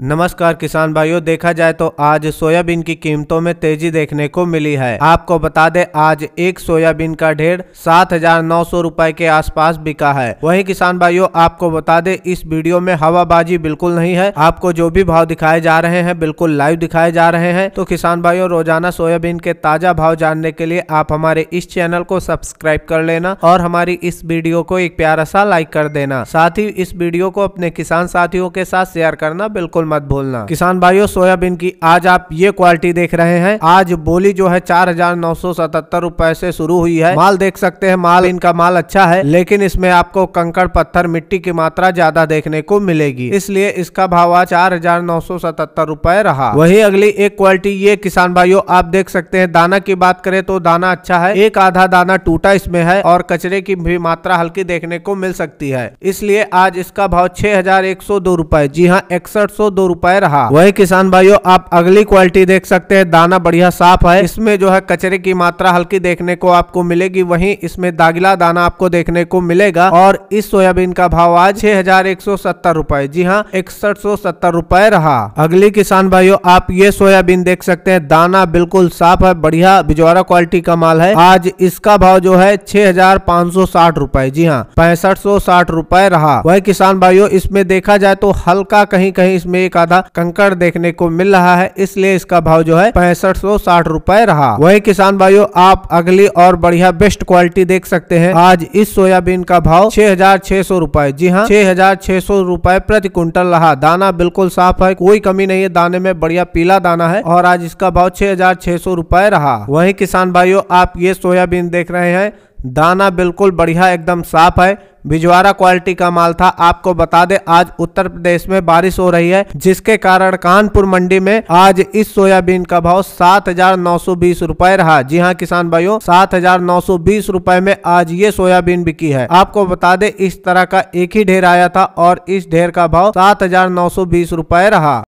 नमस्कार किसान भाइयों देखा जाए तो आज सोयाबीन की कीमतों में तेजी देखने को मिली है आपको बता दें आज एक सोयाबीन का ढेर सात हजार नौ सौ रूपए के आसपास बिका है वहीं किसान भाइयों आपको बता दें इस वीडियो में हवाबाजी बिल्कुल नहीं है आपको जो भी भाव दिखाए जा रहे हैं बिल्कुल लाइव दिखाए जा रहे हैं तो किसान भाइयों रोजाना सोयाबीन के ताजा भाव जानने के लिए आप हमारे इस चैनल को सब्सक्राइब कर लेना और हमारी इस वीडियो को एक प्यारा सा लाइक कर देना साथ ही इस वीडियो को अपने किसान साथियों के साथ शेयर करना बिल्कुल बिल्कुल मत भूलना किसान भाइयों सोयाबीन की आज आप ये क्वालिटी देख रहे हैं आज बोली जो है चार हजार नौ सौ सतहत्तर रूपए ऐसी शुरू हुई है माल देख सकते हैं माल इनका माल अच्छा है लेकिन इसमें आपको कंकड़ पत्थर मिट्टी की मात्रा ज्यादा देखने को मिलेगी इसलिए इसका भाव आज चार हजार नौ सौ सतहत्तर रूपए रहा वही अगली एक क्वालिटी ये किसान भाइयों आप देख सकते हैं दाना की बात करें तो दाना अच्छा है एक आधा दाना टूटा इसमें है और कचरे की भी मात्रा हल्की देखने को मिल सकती है इसलिए आज इसका भाव छह हजार एक सौ दो रूपए जी हाँ इकसठ सौ दो रुपए रहा वही किसान भाइयों आप अगली क्वालिटी देख सकते हैं दाना बढ़िया साफ है इसमें जो है कचरे की मात्रा हल्की देखने को आपको मिलेगी वही इसमें दागिला दाना आपको देखने को मिलेगा और इस सोयाबीन का भाव आज छह हजार एक सौ सत्तर रूपए जी हाँ इकसठ सौ सत्तर रूपए रहा अगली किसान भाइयों आप ये सोयाबीन देख सकते हैं दाना बिल्कुल साफ है बढ़िया बिजवारा क्वालिटी का माल है आज इसका भाव जो है छह हजार पाँच सौ साठ रूपए जी हाँ पैंसठ सौ साठ रूपए रहा वह किसान भाइयों इसमें देखा जाए तो हल्का कहीं कहीं इसमें एक आधा कंकड़ देखने को मिल रहा है इसलिए इसका भाव जो है पैंसठ सौ साठ रूपए रहा वही किसान भाइयों आप अगली और बढ़िया बेस्ट क्वालिटी देख सकते हैं आज इस सोयाबीन का भाव छह हजार छह सौ रूपए जी हाँ छह हजार छह सौ रूपए प्रति क्विंटल रहा दाना बिल्कुल साफ है कोई कमी नहीं है दाने में बढ़िया पीला दाना है और आज इसका भाव छह हजार छह सौ रूपए रहा वही किसान भाइयों आप ये सोयाबीन देख रहे हैं दाना बिल्कुल बढ़िया एकदम साफ है भिजवारा क्वालिटी का माल था आपको बता दे आज उत्तर प्रदेश में बारिश हो रही है जिसके कारण कानपुर मंडी में आज इस सोयाबीन का भाव सात हजार नौ सौ बीस रूपए रहा जी हाँ किसान भाइयों सात हजार नौ सौ बीस रूपए में आज ये सोयाबीन बिकी है आपको बता दे इस तरह का एक ही ढेर आया था और इस ढेर का भाव सात हजार नौ सौ बीस रूपए रहा